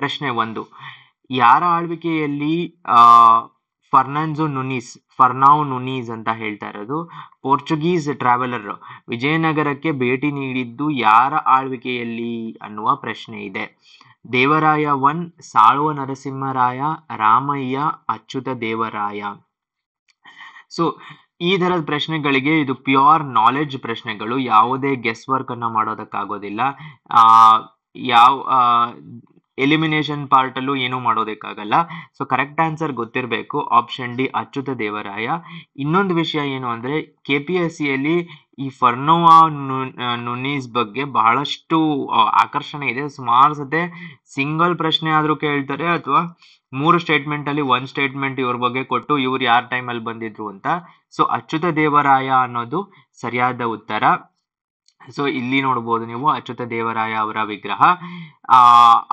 ಪ್ರಶ್ನೆ ಒಂದು ಯಾರ ಆಳ್ವಿಕೆಯಲ್ಲಿ ಫರ್ನಾನ್ಸೋ ನುನೀಸ್ ಫರ್ನಾವ್ ನುನೀಸ್ ಅಂತ ಹೇಳ್ತಾ ಇರೋದು ಪೋರ್ಚುಗೀಸ್ ಟ್ರಾವೆಲರ್ ವಿಜಯನಗರಕ್ಕೆ ಭೇಟಿ ನೀಡಿದ್ದು ಯಾರ ಆಳ್ವಿಕೆಯಲ್ಲಿ ಅನ್ನುವ ಪ್ರಶ್ನೆ ಇದೆ ದೇವರಾಯ ಒನ್ ಸಾಳುವ ನರಸಿಂಹರಾಯ ರಾಮಯ್ಯ ಅಚ್ಯುತ ದೇವರಾಯ ಸೊ ಈ ಥರದ ಪ್ರಶ್ನೆಗಳಿಗೆ ಇದು ಪ್ಯೂರ್ ನಾಲೆಡ್ಜ್ ಪ್ರಶ್ನೆಗಳು ಯಾವುದೇ ಗೆಸ್ಟ್ ವರ್ಕ್ ಅನ್ನ ಮಾಡೋದಕ್ಕಾಗೋದಿಲ್ಲ ಯಾವ ಎಲಿಮಿನೇಷನ್ ಪಾರ್ಟಲ್ಲೂ ಏನೂ ಮಾಡೋದಕ್ಕಾಗಲ್ಲ ಸೊ ಕರೆಕ್ಟ್ ಆನ್ಸರ್ ಗೊತ್ತಿರಬೇಕು ಆಪ್ಷನ್ ಡಿ ಅಚ್ಯುತ ದೇವರಾಯ ಇನ್ನೊಂದು ವಿಷಯ ಏನು ಅಂದರೆ ಕೆ ಪಿ ಎಸ್ ಸಿಯಲ್ಲಿ ಈ ಫರ್ನೋವಾ ನುನೀಸ್ ಬಗ್ಗೆ ಬಹಳಷ್ಟು ಆಕರ್ಷಣೆ ಇದೆ ಸುಮಾರು ಸತೆ ಸಿಂಗಲ್ ಪ್ರಶ್ನೆ ಆದರೂ ಕೇಳ್ತಾರೆ ಅಥವಾ ಮೂರು ಸ್ಟೇಟ್ಮೆಂಟಲ್ಲಿ ಒಂದು ಸ್ಟೇಟ್ಮೆಂಟ್ ಇವ್ರ ಬಗ್ಗೆ ಕೊಟ್ಟು ಇವ್ರು ಯಾರ ಟೈಮಲ್ಲಿ ಬಂದಿದ್ರು ಅಂತ ಸೊ ಅಚ್ಯುತ ದೇವರಾಯ ಅನ್ನೋದು ಸರಿಯಾದ ಉತ್ತರ ಸೊ ಇಲ್ಲಿ ನೋಡಬಹುದು ನೀವು ಅಚ್ಯುತ ದೇವರಾಯ ಅವರ ವಿಗ್ರಹ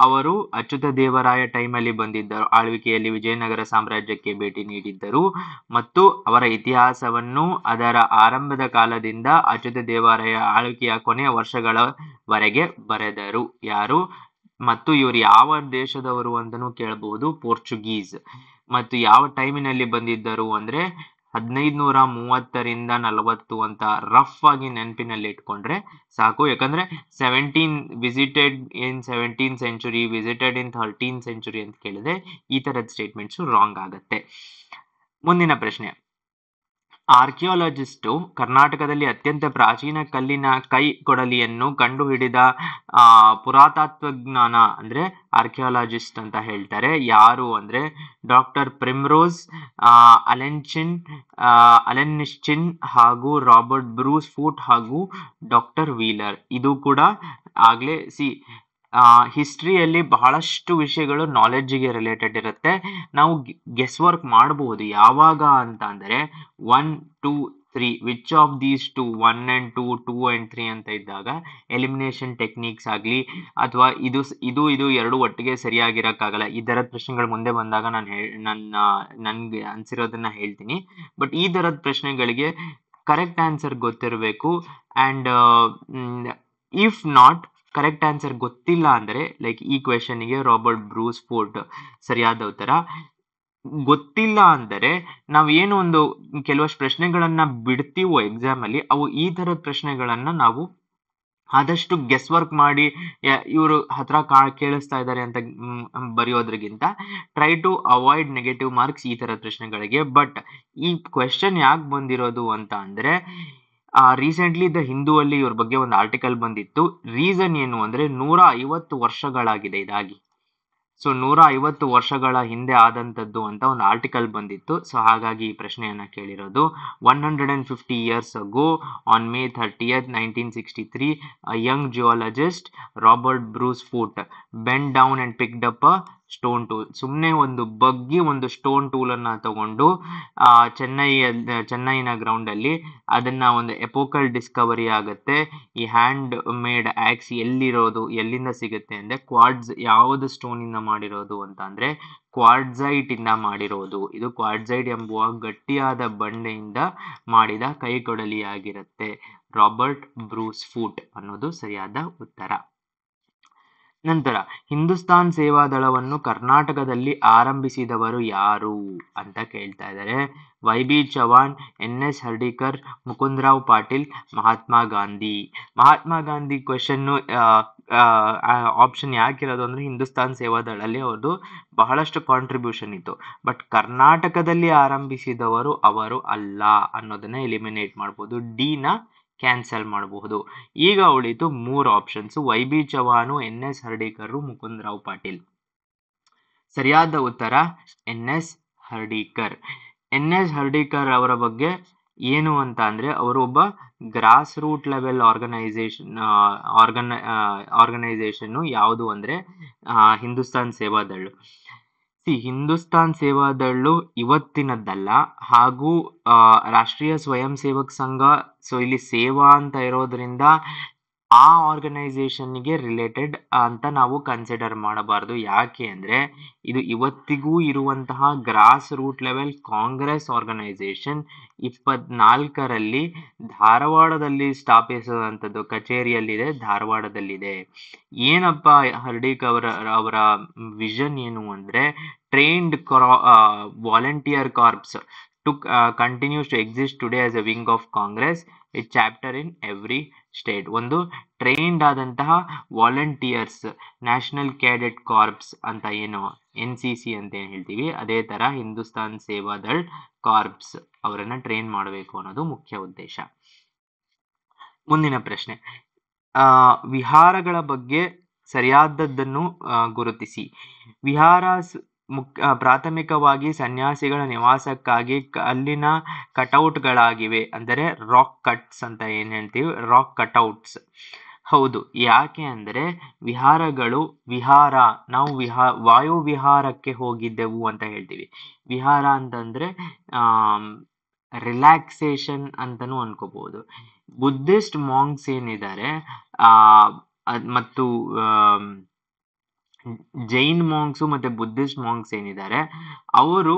ಅವರು ಅಚ್ಯುತ ದೇವರಾಯ ಟೈಮಲ್ಲಿ ಬಂದಿದ್ದರು ಆಳ್ವಿಕೆಯಲ್ಲಿ ವಿಜಯನಗರ ಸಾಮ್ರಾಜ್ಯಕ್ಕೆ ಭೇಟಿ ನೀಡಿದ್ದರು ಮತ್ತು ಅವರ ಇತಿಹಾಸವನ್ನು ಅದರ ಆರಂಭದ ಕಾಲದಿಂದ ಅಚ್ಯುತ ದೇವರಾಯ ಆಳ್ವಿಕೆಯ ಕೊನೆಯ ವರ್ಷಗಳವರೆಗೆ ಬರೆದರು ಯಾರು ಮತ್ತು ಇವರು ಯಾವ ದೇಶದವರು ಅಂತಾನೂ ಕೇಳಬಹುದು ಪೋರ್ಚುಗೀಸ್ ಮತ್ತು ಯಾವ ಟೈಮಿನಲ್ಲಿ ಬಂದಿದ್ದರು ಅಂದ್ರೆ ಹದಿನೈದನೂರ ಮೂವತ್ತರಿಂದ ನಲವತ್ತು ಅಂತ ರಫ್ ಆಗಿ ನೆನಪಿನಲ್ಲಿ ಇಟ್ಕೊಂಡ್ರೆ ಸಾಕು ಯಾಕಂದ್ರೆ seventeen visited in seventeen century visited in thirteen century ಅಂತ ಕೇಳಿದ್ರೆ ಈ ತರದ ಸ್ಟೇಟ್ಮೆಂಟ್ಸು ರಾಂಗ್ ಆಗುತ್ತೆ ಮುಂದಿನ ಪ್ರಶ್ನೆ ಆರ್ಕಿಯೋಲಾಜಿಸ್ಟು ಕರ್ನಾಟಕದಲ್ಲಿ ಅತ್ಯಂತ ಪ್ರಾಚೀನ ಕಲ್ಲಿನ ಕೈ ಕೊಡಲಿಯನ್ನು ಕಂಡುಹಿಡಿದ ಪುರಾತತ್ವಜ್ಞಾನ ಅಂದರೆ ಆರ್ಕಿಯಾಲಜಿಸ್ಟ್ ಅಂತ ಹೇಳ್ತಾರೆ ಯಾರು ಅಂದರೆ ಡಾಕ್ಟರ್ ಪ್ರಿಮ್ರೋಸ್ ಅಲೆನ್ಚಿನ್ ಅಲೆನ್ನಿಶ್ಚಿನ್ ಹಾಗೂ ರಾಬರ್ಟ್ ಬ್ರೂಸ್ ಫೂಟ್ ಹಾಗೂ ಡಾಕ್ಟರ್ ವೀಲರ್ ಇದು ಕೂಡ ಆಗಲೇ ಸಿ ಹಿಸ್ಟ್ರಿಯಲ್ಲಿ ಬಹಳಷ್ಟು ವಿಷಯಗಳು ನಾಲೆಡ್ಜಿಗೆ ರಿಲೇಟೆಡ್ ಇರುತ್ತೆ ನಾವು ಗೆಸ್ ವರ್ಕ್ ಮಾಡಬಹುದು ಯಾವಾಗ ಅಂತ ಅಂದರೆ one two three which of these two one and two two and three ಅಂತ ಇದ್ದಾಗ ಎಲಿಮಿನೇಷನ್ ಟೆಕ್ನಿಕ್ಸ್ ಆಗಲಿ ಅಥವಾ ಇದು ಇದು ಇದು ಎರಡು ಒಟ್ಟಿಗೆ ಸರಿಯಾಗಿರೋಕ್ಕಾಗಲ್ಲ ಈ ಥರದ ಪ್ರಶ್ನೆಗಳು ಮುಂದೆ ಬಂದಾಗ ನಾನು ಹೇ ನನ್ನ ನನಗೆ ಅನಿಸಿರೋದನ್ನು ಹೇಳ್ತೀನಿ ಬಟ್ ಈ ಥರದ ಪ್ರಶ್ನೆಗಳಿಗೆ ಕರೆಕ್ಟ್ ಆನ್ಸರ್ ಗೊತ್ತಿರಬೇಕು and if not correct answer ಗೊತ್ತಿಲ್ಲ ಅಂದರೆ ಲೈಕ್ ಈ ಗೆ ರಾಬರ್ಟ್ ಬ್ರೂಸ್ ಫೋರ್ಟ್ ಸರಿಯಾದ ಉತ್ತರ ಗೊತ್ತಿಲ್ಲ ಅಂದರೆ ನಾವು ಏನು ಒಂದು ಕೆಲವಷ್ಟು ಪ್ರಶ್ನೆಗಳನ್ನು ಬಿಡ್ತೀವೋ ಎಕ್ಸಾಮಲ್ಲಿ ಅವು ಈ ಥರದ ಪ್ರಶ್ನೆಗಳನ್ನು ನಾವು ಆದಷ್ಟು ಗೆಸ್ ವರ್ಕ್ ಮಾಡಿ ಇವರು ಹತ್ರ ಕಾ ಕೇಳಿಸ್ತಾ ಇದ್ದಾರೆ ಅಂತ ಬರೆಯೋದ್ರಿಗಿಂತ try to avoid negative marks ಈ ಥರದ ಪ್ರಶ್ನೆಗಳಿಗೆ ಬಟ್ ಈ ಕ್ವೆಶನ್ ಯಾಕೆ ಬಂದಿರೋದು ಅಂತ ಅಂದರೆ ರೀಸೆಂಟ್ಲಿ ದ ಹಿಂದೂ ಅಲ್ಲಿ ಇವ್ರ ಬಗ್ಗೆ ಒಂದು ಆರ್ಟಿಕಲ್ ಬಂದಿತ್ತು ರೀಸನ್ ಏನು ಅಂದ್ರೆ ನೂರ ಐವತ್ತು ವರ್ಷಗಳಾಗಿದೆ ಇದಾಗಿ ಸೊ ನೂರ ಐವತ್ತು ವರ್ಷಗಳ ಹಿಂದೆ ಆದಂತದ್ದು ಅಂತ ಒಂದು ಆರ್ಟಿಕಲ್ ಬಂದಿತ್ತು ಸೊ ಹಾಗಾಗಿ ಈ ಪ್ರಶ್ನೆಯನ್ನ ಕೇಳಿರೋದು one hundred and fifty years ago on May thirtieth nineteen sixty three young geologist Robert Bruce Foote bend down and picked up a stone tool ಸುಮ್ಮನೆ ಒಂದು ಬಗ್ಗಿ ಒಂದು ಸ್ಟೋನ್ ಟೂಲನ್ನು ತಗೊಂಡು ಚೆನ್ನೈ ಚೆನ್ನೈನ ಗ್ರೌಂಡಲ್ಲಿ ಅದನ್ನು ಒಂದು ಎಪೋಕಲ್ ಡಿಸ್ಕವರಿ ಆಗುತ್ತೆ ಈ ಹ್ಯಾಂಡ್ ಮೇಡ್ ಆ್ಯಕ್ಸ್ ಎಲ್ಲಿರೋದು ಎಲ್ಲಿಂದ ಸಿಗುತ್ತೆ ಅಂದರೆ ಕ್ವಾಡ್ಸ್ ಯಾವುದು ಸ್ಟೋನಿಂದ ಮಾಡಿರೋದು ಅಂತ ಅಂದರೆ ಇಂದ ಮಾಡಿರೋದು ಇದು ಕ್ವಾಡ್ಸೈಟ್ ಎಂಬುವ ಗಟ್ಟಿಯಾದ ಬಂಡೆಯಿಂದ ಮಾಡಿದ ಕೈಕೊಡಲಿಯಾಗಿರುತ್ತೆ ರಾಬರ್ಟ್ ಬ್ರೂಸ್ ಫೂಟ್ ಅನ್ನೋದು ಸರಿಯಾದ ಉತ್ತರ ನಂತರ ಹಿಂದೂಸ್ತಾನ್ ಸೇವಾದಳವನ್ನು ಕರ್ನಾಟಕದಲ್ಲಿ ಆರಂಭಿಸಿದವರು ಯಾರು ಅಂತ ಕೇಳ್ತಾ ಇದ್ದಾರೆ Y B Chavan N S Hardikar Mukundrao Patil Mahatma Gandhi Mahatma Gandhi question option ಯಾಕಿರೋದು ಅಂದರೆ ಹಿಂದೂಸ್ತಾನ್ ಸೇವಾದಳಲ್ಲಿ ಅವರದು ಬಹಳಷ್ಟು ಕಾಂಟ್ರಿಬ್ಯೂಷನ್ ಇತ್ತು ಬಟ್ ಕರ್ನಾಟಕದಲ್ಲಿ ಆರಂಭಿಸಿದವರು ಅವರು ಅಲ್ಲ ಅನ್ನೋದನ್ನ ಎಲಿಮಿನೇಟ್ ಮಾಡ್ಬೋದು ಡಿನ ಕ್ಯಾನ್ಸಲ್ ಮಾಡಬಹುದು ಈಗ ಉಳಿತು ಮೂರು options Y B Chavan N S Hardikar Mukundrao Patil ಸರಿಯಾದ ಉತ್ತರ N S Hardikar N S Hardikar ಅವರ ಬಗ್ಗೆ ಏನು ಅಂತ ಅಂದ್ರೆ ಅವರು ಒಬ್ಬ ಗ್ರಾಸ್ ರೂಟ್ ಲೆವೆಲ್ ಆರ್ಗನೈಸೇಷನ್ ಆರ್ಗನ ಆರ್ಗನೈಸೇಷನ್ನು ಯಾವುದು ಅಂದ್ರೆ ಹಿಂದೂಸ್ತಾನ್ ಸೇವಾದಳ್ ಸಿ ಹಿಂದೂಸ್ತಾನ್ ಸೇವಾದಳು ಇವತ್ತಿನದ್ದಲ್ಲ ಹಾಗೂ ರಾಷ್ಟ್ರೀಯ ಸ್ವಯಂ ಸೇವಕ್ ಸಂಘ ಸೊ ಇಲ್ಲಿ ಸೇವಾ ಅಂತ ಇರೋದ್ರಿಂದ ಆ ಆರ್ಗನೈಸೇಷನ್ಗೆ ರಿಲೇಟೆಡ್ ಅಂತ ನಾವು ಕನ್ಸಿಡರ್ ಮಾಡಬಾರ್ದು ಯಾಕೆ ಅಂದರೆ ಇದು ಇವತ್ತಿಗೂ ಇರುವಂತಹ grass root level Congress organisation ಇಪ್ಪತ್ನಾಲ್ಕರಲ್ಲಿ ಧಾರವಾಡದಲ್ಲಿ ಸ್ಥಾಪಿಸಿದಂಥದ್ದು ಕಚೇರಿಯಲ್ಲಿದೆ ಧಾರವಾಡದಲ್ಲಿದೆ ಏನಪ್ಪ ಹರ್ಡಿಕ್ ಅವರ ಅವರ ವಿಷನ್ ಏನು ಅಂದರೆ ಟ್ರೈನ್ಡ್ ಕ್ರಾ volunteer corps to continues to exist today as a wing of Congress it chapter in every state ಒಂದು ಟ್ರೈನ್ಡ್ ಆದಂತಹ ವಾಲಂಟಿಯರ್ಸ್ ನ್ಯಾಷನಲ್ ಕ್ಯಾಡೆಟ್ ಕಾರ್ಪ್ಸ್ ಅಂತ ಏನು ಎನ್ ಸಿ ಸಿ ಅಂತ ಏನು ಹೇಳ್ತೀವಿ ಅದೇ ಥರ ಹಿಂದೂಸ್ತಾನ್ ಸೇವಾದಳ್ ಕಾರ್ಪ್ಸ್ ಅವರನ್ನು ಟ್ರೈನ್ ಮಾಡಬೇಕು ಅನ್ನೋದು ಮುಖ್ಯ ಉದ್ದೇಶ ಮುಂದಿನ ಪ್ರಶ್ನೆ ವಿಹಾರಗಳ ಬಗ್ಗೆ ಸರಿಯಾದದ್ದನ್ನು ಗುರುತಿಸಿ ವಿಹಾರಾಸ್ ಮುಖ್ಯ ಪ್ರಾಥಮಿಕವಾಗಿ ಸನ್ಯಾಸಿಗಳ ನಿವಾಸಕ್ಕಾಗಿ ಅಲ್ಲಿನ ಕಟೌಟ್ಗಳಾಗಿವೆ ಅಂದರೆ ರಾಕ್ ಕಟ್ಸ್ ಅಂತ ಏನು ಹೇಳ್ತೀವಿ ರಾಕ್ ಕಟೌಟ್ಸ್ ಹೌದು ಯಾಕೆ ಅಂದರೆ ವಿಹಾರಗಳು ವಿಹಾರ ನಾವು ವಿಹಾ ವಾಯು ವಿಹಾರಕ್ಕೆ ಹೋಗಿದ್ದೆವು ಅಂತ ಹೇಳ್ತೀವಿ ವಿಹಾರ ಅಂತಂದರೆ ರಿಲ್ಯಾಕ್ಸೇಷನ್ ಅಂತಲೂ ಅನ್ಕೋಬಹುದು ಬುದ್ಧಿಸ್ಟ್ ಮಾಂಗ್ಸ್ ಏನಿದ್ದಾರೆ ಮತ್ತು ಜೈನ್ ಮಾಂಗ್ಸು ಮತ್ತು ಬುದ್ಧಿಸ್ಟ್ ಮಾಂಗ್ಸ್ ಏನಿದ್ದಾರೆ ಅವರು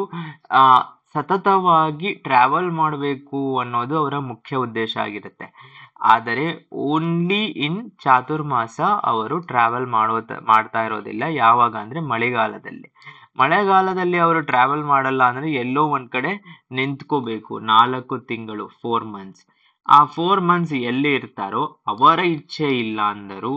ಸತತವಾಗಿ ಟ್ರಾವೆಲ್ ಮಾಡಬೇಕು ಅನ್ನೋದು ಅವರ ಮುಖ್ಯ ಉದ್ದೇಶ ಆಗಿರುತ್ತೆ ಆದರೆ ಓನ್ಲಿ ಇನ್ ಚಾತುರ್ಮಾಸ ಅವರು ಟ್ರಾವೆಲ್ ಮಾಡೋ ಮಾಡ್ತಾ ಇರೋದಿಲ್ಲ ಯಾವಾಗ ಅಂದರೆ ಮಳೆಗಾಲದಲ್ಲಿ ಮಳೆಗಾಲದಲ್ಲಿ ಅವರು ಟ್ರಾವೆಲ್ ಮಾಡಲ್ಲ ಅಂದರೆ ಎಲ್ಲೋ ಒಂದು ಕಡೆ ನಿಂತ್ಕೋಬೇಕು ನಾಲ್ಕು ತಿಂಗಳು ಫೋರ್ ಮಂತ್ಸ್ ಆ ಫೋರ್ ಮಂತ್ಸ್ ಎಲ್ಲಿ ಇರ್ತಾರೋ ಅವರ ಇಚ್ಛೆ ಇಲ್ಲ ಅಂದರೂ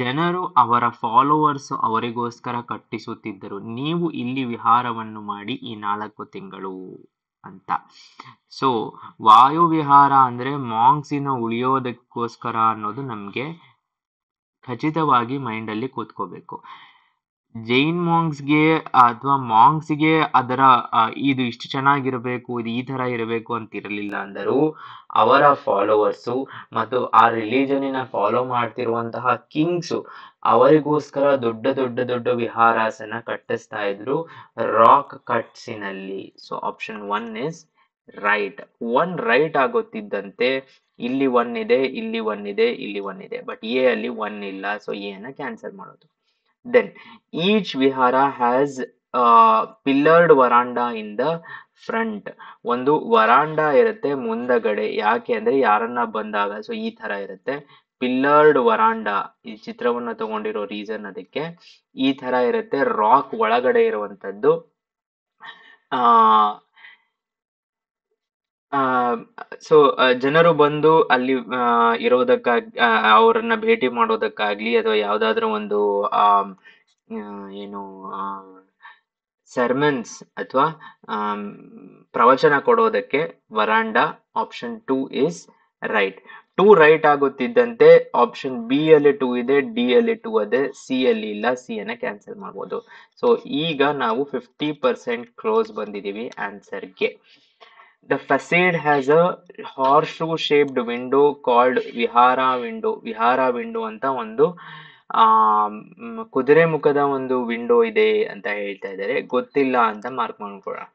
ಜನರು ಅವರ ಫಾಲೋವರ್ಸ್ ಅವರಿಗೋಸ್ಕರ ಕಟ್ಟಿಸುತ್ತಿದ್ದರು ನೀವು ಇಲ್ಲಿ ವಿಹಾರವನ್ನು ಮಾಡಿ ಈ ನಾಲ್ಕು ತಿಂಗಳು ಅಂತ ಸೊ ವಿಹಾರ ಅಂದ್ರೆ ಮಾಂಗ್ಸಿನ ಉಳಿಯೋದಕ್ಕೋಸ್ಕರ ಅನ್ನೋದು ನಮಗೆ ಖಚಿತವಾಗಿ ಮೈಂಡಲ್ಲಿ ಕೂತ್ಕೋಬೇಕು ಜೈನ್ ಮಾಂಗ್ಸ್‌ಗೆ ಅಥವಾ ಮಾಂಗ್ಸ್‌ಗೆ ಅದರ ಇದು ಇಷ್ಟು ಚೆನ್ನಾಗಿರಬೇಕು, ಇದು ಈ ತರ ಇರಬೇಕು ಅಂತಿರಲಿಲ್ಲ ಅಂದರೂ, ಅವರ ಫಾಲೋವರ್ಸು ಮತ್ತು ಆ ರಿಲಿಜನಿನ ಫಾಲೋ ಮಾಡ್ತಿರುವಂತಹ ಕಿಂಗ್ಸು ಅವರಿಗೋಸ್ಕರ ದೊಡ್ಡ ದೊಡ್ಡ ದೊಡ್ಡ ವಿಹಾರಾಸನ ಕಟ್ಟಿಸ್ತಾ ಇದ್ರು ರಾಕ್ ಕಟ್ಸಿನಲ್ಲಿ. So option one is right. One right ಆಗುತ್ತಿದ್ದಂತೆ ಇಲ್ಲಿ ಒನ್ ಇದೆ, ಇಲ್ಲಿ ಒನ್ ಇದೆ, ಇಲ್ಲಿ ಒನ್ ಇದೆ. ಬಟ್ ಎ ಅಲ್ಲಿ ಒನ್ ಇಲ್ಲ. ಸೊ ಎ ಕ್ಯಾನ್ಸಲ್ ಮಾಡೋದು. Then each vihara has a pillared veranda in front ಒಂದು ವರಾಂಡ ಇರುತ್ತೆ ಮುಂದಗಡೆ ಯಾಕೆ ಅಂದ್ರೆ ಯಾರನ್ನ ಬಂದಾಗ ಸೊ ಈ ತರ ಇರುತ್ತೆ ಪಿಲ್ಲರ್ಡ್ ವರಾಂಡ ಈ ಚಿತ್ರವನ್ನು ತಗೊಂಡಿರೋ ರೀಸನ್ ಅದಕ್ಕೆ ಈ ತರ ಇರುತ್ತೆ ರಾಕ್ ಒಳಗಡೆ ಇರುವಂತದ್ದು ಆ ಆ, ಸೊ ಜನರು ಬಂದು ಅಲ್ಲಿ ಇರೋದಕ್ಕಾಗಿ ಅವರನ್ನು ಭೇಟಿ ಮಾಡೋದಕ್ಕಾಗ್ಲಿ ಅಥವಾ ಯಾವುದಾದ್ರೂ ಒಂದು ಆ, ಏನು ಸರ್ಮನ್ಸ್ ಅಥವಾ ಪ್ರವಚನ ಕೊಡೋದಕ್ಕೆ veranda option two is right two right ಆಗುತ್ತಿದ್ದಂತೆ ಆಪ್ಷನ್ ಬಿ ಅಲ್ಲಿ ಟೂ ಇದೆ ಡಿ ಅಲ್ಲಿ ಟೂ ಇದೆ ಸಿ ಅಲ್ಲಿ ಇಲ್ಲ ಸಿ ಅನ್ನ ಕ್ಯಾನ್ಸಲ್ ಮಾಡ್ಬೋದು ಸೊ ಈಗ ನಾವು ಫಿಫ್ಟಿ ಪರ್ಸೆಂಟ್ ಕ್ಲೋಸ್ ಬಂದಿದ್ದೀವಿ ಆನ್ಸರ್ಗೆ The facade has a horseshoe shaped window called vihara window. vihara window ಅಂತ ಒಂದು ಆ ಕುದುರೆ ಮುಖದ ಒಂದು ವಿಂಡೋ ಇದೆ ಅಂತ ಹೇಳ್ತಾ ಇದ್ದಾರೆ ಗೊತ್ತಿಲ್ಲ ಅಂತ ಮಾರ್ಕ್ ಮಾಡ್ಕೊಳ್ಳೋಣ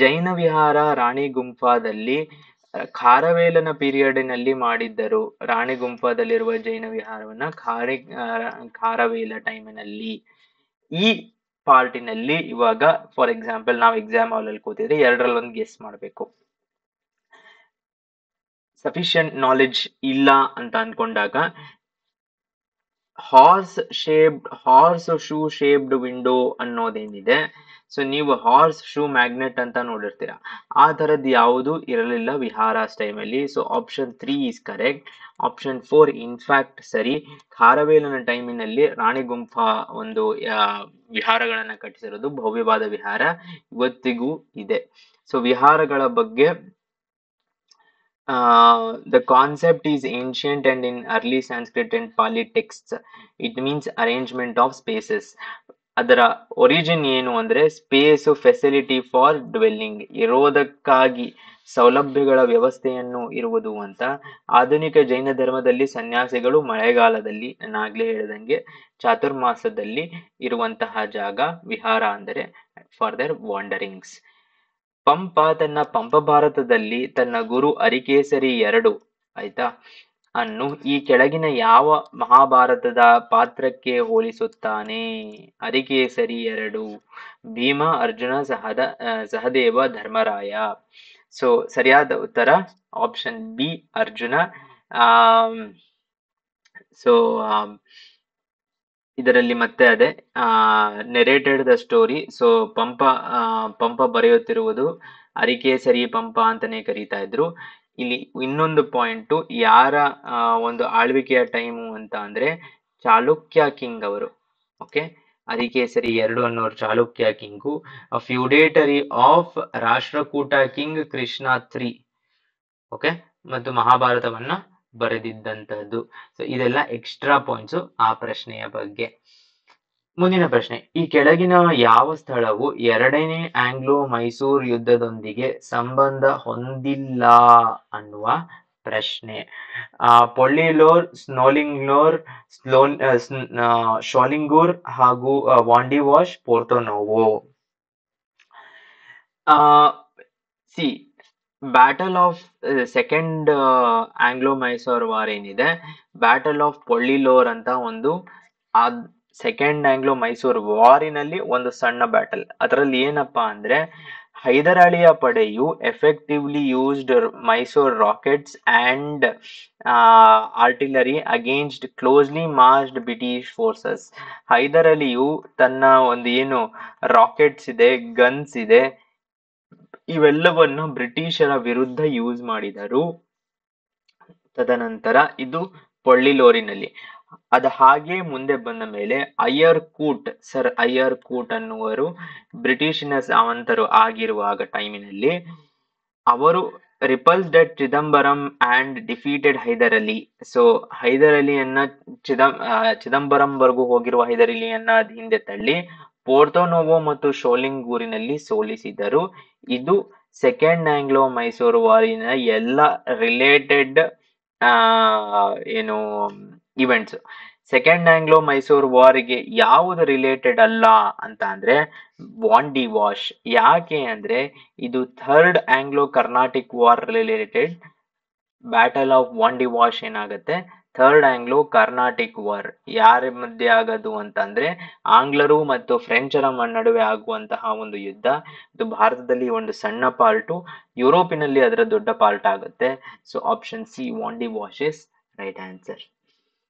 ಜೈನ ವಿಹಾರ ರಾಣಿ ಗುಂಫಾದಲ್ಲಿ ಖಾರವೇಲನ ಪೀರಿಯಡ್ನಲ್ಲಿ ಮಾಡಿದ್ದರು ರಾಣಿ ಗುಂಫಾದಲ್ಲಿರುವ ಜೈನ ವಿಹಾರವನ್ನ ಖಾರಿ ಖಾರವೇಲ ಟೈಮಿನಲ್ಲಿ ಈ ಪಾರ್ಟಿನಲ್ಲಿ ಇವಾಗ ಫಾರ್ ಎಕ್ಸಾಂಪಲ್ ನಾವು ಎಕ್ಸಾಮ್ ಅಲ್ಲಿ ಕೂತಿದ್ರೆ ಎರಡರಲ್ಲಿ ಒಂದು ಗೆಸ್ ಮಾಡಬೇಕು ಸಫಿಶಿಯಂಟ್ ನಾಲೆಜ್ ಇಲ್ಲ ಅಂತ ಅನ್ಕೊಂಡಾಗ horse shaped horse shoe shaped window ಅನ್ನೋದೇನಿದೆ ಸೊ ನೀವು ಹಾರ್ಸ್ ಶೂ ಮ್ಯಾಗ್ನೆಟ್ ಅಂತ ನೋಡಿರ್ತೀರಾ ಆ ಥರದ್ದು ಯಾವುದು ಇರಲಿಲ್ಲ ವಿಹಾರಾಸ್ ಟೈಮಲ್ಲಿ so option three is correct option four in fact ಸರಿ ಖಾರವೇಲನ ಟೈಮಿನಲ್ಲಿ ರಾಣಿ ಗುಂಫಾ ಒಂದು ವಿಹಾರಗಳನ್ನು ಕಟ್ಟಿಸಿರೋದು ಭವ್ಯವಾದ ವಿಹಾರ ಇವತ್ತಿಗೂ ಇದೆ ಸೊ ವಿಹಾರಗಳ ಬಗ್ಗೆ Uh, the concept is ancient and in early Sanskrit and Pali texts. It means arrangement of ಅದರ ಒರಿಜಿನ್ ಏನು ಅಂದರೆ ಸ್ಪೇಸು ಫೆಸಿಲಿಟಿ ಫಾರ್ ಡ್ವೆಲ್ಲಿಂಗ್ ಇರೋದಕ್ಕಾಗಿ ಸೌಲಭ್ಯಗಳ ವ್ಯವಸ್ಥೆಯನ್ನು ಇರುವುದು ಅಂತ ಆಧುನಿಕ ಜೈನ ಧರ್ಮದಲ್ಲಿ ಸನ್ಯಾಸಿಗಳು ಮಳೆಗಾಲದಲ್ಲಿ ನಾಗ್ಲೇ ಹೇಳಿದಂಗೆ ಚಾತುರ್ಮಾಸದಲ್ಲಿ ಇರುವಂತಹ ಜಾಗ ವಿಹಾರ ಅಂದರೆ ಫಾರ್ ದರ್ ವಾಂಡರಿಂಗ್ಸ್ ಪಂಪ ತನ್ನ ಪಂಪ ಭಾರತದಲ್ಲಿ ತನ್ನ ಗುರು ಅರಿಕೇಸರಿ ಎರಡು ಆಯ್ತಾ ಅನ್ನು ಈ ಕೆಳಗಿನ ಯಾವ ಮಹಾಭಾರತದ ಪಾತ್ರಕ್ಕೆ ಹೋಲಿಸುತ್ತಾನೆ ಅರಿಕೇಸರಿ ಎರಡು ಭೀಮ ಅರ್ಜುನ ಸಹದ ಸಹದೇವ ಧರ್ಮರಾಯ ಸೊ ಸರಿಯಾದ ಉತ್ತರ ಆಪ್ಷನ್ ಬಿ ಅರ್ಜುನ ಆ ಸೊ ಇದರಲ್ಲಿ ಮತ್ತೆ ಅದೇ narrated the story so Pampa Pampa ಬರೆಯುತ್ತಿರುವುದು ಅರಿಕೇಸರಿ ಪಂಪ ಅಂತಾನೆ ಕರೀತಾ ಇದ್ರು ಇಲ್ಲಿ ಇನ್ನೊಂದು ಪಾಯಿಂಟ್ ಯಾರ ಒಂದು ಆಳ್ವಿಕೆಯ ಟೈಮು ಅಂತ ಅಂದ್ರೆ ಚಾಲುಕ್ಯ ಕಿಂಗ್ ಅವರು ಓಕೆ ಅರಿಕೇಸರಿ ಎರಡು ಅನ್ನೋರು Chalukya king feudatory of Rashtrakuta king Krishna three okay ಮತ್ತು ಮಹಾಭಾರತವನ್ನ ಬರೆದಿದ್ದಂತಹದ್ದು ಸೊ ಇದೆಲ್ಲ ಎಕ್ಸ್ಟ್ರಾ ಪಾಯಿಂಟ್ಸ್ ಆ ಪ್ರಶ್ನೆಯ ಬಗ್ಗೆ ಮುಂದಿನ ಪ್ರಶ್ನೆ ಈ ಕೆಳಗಿನ ಯಾವ ಸ್ಥಳವು ಎರಡನೇ ಆಂಗ್ಲೋ ಮೈಸೂರು ಯುದ್ಧದೊಂದಿಗೆ ಸಂಬಂಧ ಹೊಂದಿಲ್ಲ ಅನ್ನುವ ಪ್ರಶ್ನೆ ಆ ಪೊಳ್ಳಿಲೋರ್ ಸ್ನೋಲಿಂಗ್ಲೋರ್ ಸ್ಲೋನ್ ಶೋಲಿಂಗೂರ್ ಹಾಗೂ ವಾಂಡಿವಾಶ್ ಪೋರ್ಟೋನೋವೋ ಆ C battle of second Anglo Mysore war ಏನಿದೆ ಬ್ಯಾಟಲ್ ಆಫ್ ಪೊಳ್ಳಿಲೋರ್ ಅಂತ ಒಂದು ಆ ಸೆಕೆಂಡ್ ಆಂಗ್ಲೋ ಮೈಸೂರ್ ವಾರಿನಲ್ಲಿ ಒಂದು ಸಣ್ಣ ಬ್ಯಾಟಲ್ ಅದರಲ್ಲಿ ಏನಪ್ಪಾ ಅಂದ್ರೆ ಹೈದರಾಳಿಯ ಪಡೆಯು effectively used Mysore rockets and artillery against closely marched British forces ಹೈದರಾಲಿಯು ತನ್ನ ಒಂದು ಏನು ರಾಕೆಟ್ಸ್ ಇದೆ ಗನ್ಸ್ ಇದೆ ಇವೆಲ್ಲವನ್ನು ಬ್ರಿಟಿಷರ ವಿರುದ್ಧ ಯೂಸ್ ಮಾಡಿದರು ತದನಂತರ ಇದು ಪೊಳ್ಳಿಲೋರಿನಲ್ಲಿ ಅದ ಹಾಗೆ ಮುಂದೆ ಬಂದ ಮೇಲೆ Eyre Coote sir Eyre Coote ಅನ್ನುವರು ಬ್ರಿಟಿಷಿನ ಸಾವಂತರು ಆಗಿರುವಾಗ ಟೈಮಿನಲ್ಲಿ ಅವರು repulsed Chidambaram and defeated Hyder Ali so Hyder ಅಲಿಯನ್ನ ಚಿದಂ ಚಿದಂಬರಂವರೆಗೂ ಹೋಗಿರುವ ಹೈದರಲಿಯನ್ನ ಅದ್ ಹಿಂದೆ ತಳ್ಳಿ ನೋವೊ ಮತ್ತು ಶೋಲಿಂಗ್ ಊರಿನಲ್ಲಿ ಸೋಲಿಸಿದರು ಇದು ಸೆಕೆಂಡ್ ಆಂಗ್ಲೋ ಮೈಸೂರು ವಾರಿನ ಎಲ್ಲ ರಿಲೇಟೆಡ್ ಏನು ಇವೆಂಟ್ಸ್ ಸೆಕೆಂಡ್ ಆಂಗ್ಲೋ ಮೈಸೂರು ವಾರಿಗೆ ಯಾವುದು ರಿಲೇಟೆಡ್ ಅಲ್ಲ ಅಂತ ಅಂದ್ರೆ ವಾಂಡಿ ವಾಶ್ ಯಾಕೆ ಅಂದ್ರೆ ಇದು third Anglo Carnatic war related battle of Wandiwash ಏನಾಗುತ್ತೆ ಥರ್ಡ್ ಆಂಗ್ಲೋ ಕರ್ನಾಟಿಕ್ ವಾರ್ ಯಾರ ಮಧ್ಯೆ ಆಗೋದು ಅಂತಂದ್ರೆ ಆಂಗ್ಲರು ಮತ್ತು ಫ್ರೆಂಚರ ನಡುವೆ ಆಗುವಂತಹ ಒಂದು ಯುದ್ಧ ಇದು ಭಾರತದಲ್ಲಿ ಒಂದು ಸಣ್ಣ ಪಾರ್ಟು ಯುರೋಪಿನಲ್ಲಿ ಅದರ ದೊಡ್ಡ ಪಾರ್ಟ್ ಆಗುತ್ತೆ so option C Wandiwash right answer